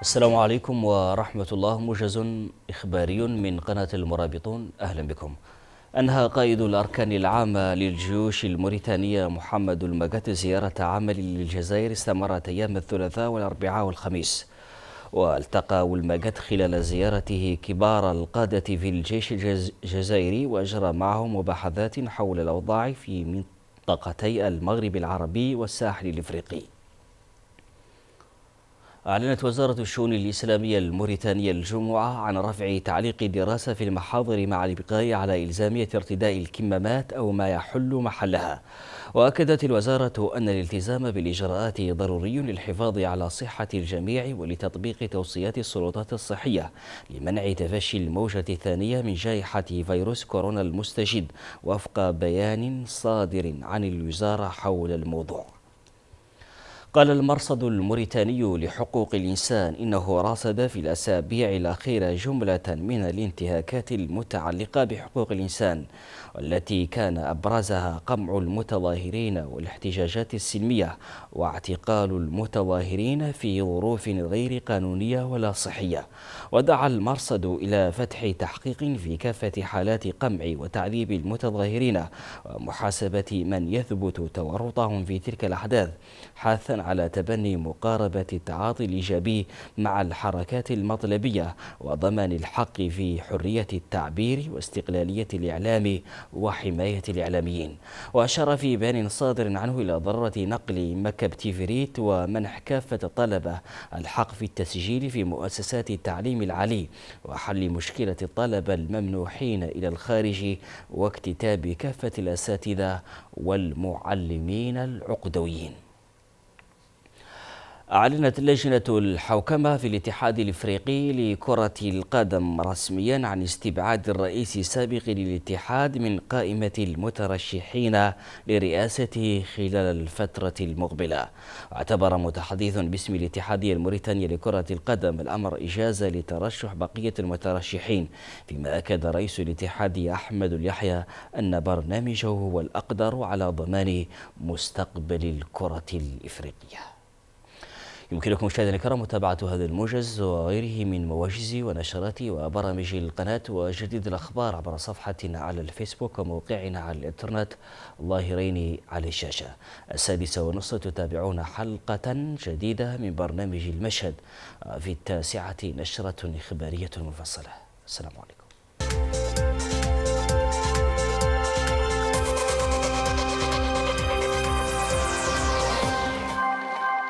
السلام عليكم ورحمة الله موجز إخباري من قناة المرابطون أهلا بكم أنهى قائد الأركان العامة للجيوش الموريتانية محمد المقات زيارة عمل للجزائر استمرت أيام الثلاثاء والأربعاء والخميس والتقى المقات خلال زيارته كبار القادة في الجيش الجزائري وأجرى معهم مباحثات حول الأوضاع في منطقتي المغرب العربي والساحل الإفريقي أعلنت وزارة الشؤون الإسلامية الموريتانية الجمعة عن رفع تعليق دراسة في المحاضر مع البقاء على إلزامية ارتداء الكمامات أو ما يحل محلها وأكدت الوزارة أن الالتزام بالإجراءات ضروري للحفاظ على صحة الجميع ولتطبيق توصيات السلطات الصحية لمنع تفشي الموجة الثانية من جائحة فيروس كورونا المستجد وفق بيان صادر عن الوزارة حول الموضوع قال المرصد الموريتاني لحقوق الإنسان إنه رصد في الأسابيع الأخيرة جملة من الانتهاكات المتعلقة بحقوق الإنسان والتي كان أبرزها قمع المتظاهرين والاحتجاجات السلمية واعتقال المتظاهرين في ظروف غير قانونية ولا صحية ودعا المرصد إلى فتح تحقيق في كافة حالات قمع وتعذيب المتظاهرين ومحاسبة من يثبت تورطهم في تلك الأحداث حاثا على تبني مقاربة التعاطي الإيجابي مع الحركات المطلبية وضمان الحق في حرية التعبير واستقلالية الإعلام وحماية الإعلاميين وأشار في بيان صادر عنه إلى ضرورة نقل مكب تيفريت ومنح كافة الطلبة الحق في التسجيل في مؤسسات التعليم العالي وحل مشكلة الطلبة الممنوحين إلى الخارج واكتتاب كافة الأساتذة والمعلمين العقدويين أعلنت اللجنة الحوكمة في الاتحاد الإفريقي لكرة القدم رسميا عن استبعاد الرئيس السابق للاتحاد من قائمة المترشحين لرئاسته خلال الفترة المقبلة اعتبر متحدث باسم الاتحادية الموريتانية لكرة القدم الأمر إجازة لترشح بقية المترشحين فيما أكد رئيس الاتحاد أحمد اليحيى أن برنامجه هو الأقدر على ضمان مستقبل الكرة الإفريقية يمكنكم مشاهدينا الكرام متابعة هذا الموجز وغيره من مواجز ونشرات وبرامج القناة وجديد الأخبار عبر صفحتنا على الفيسبوك وموقعنا على الإنترنت ظاهرين على الشاشة السادسة ونصف تتابعون حلقة جديدة من برنامج المشهد في التاسعة نشرة إخبارية منفصلة السلام عليكم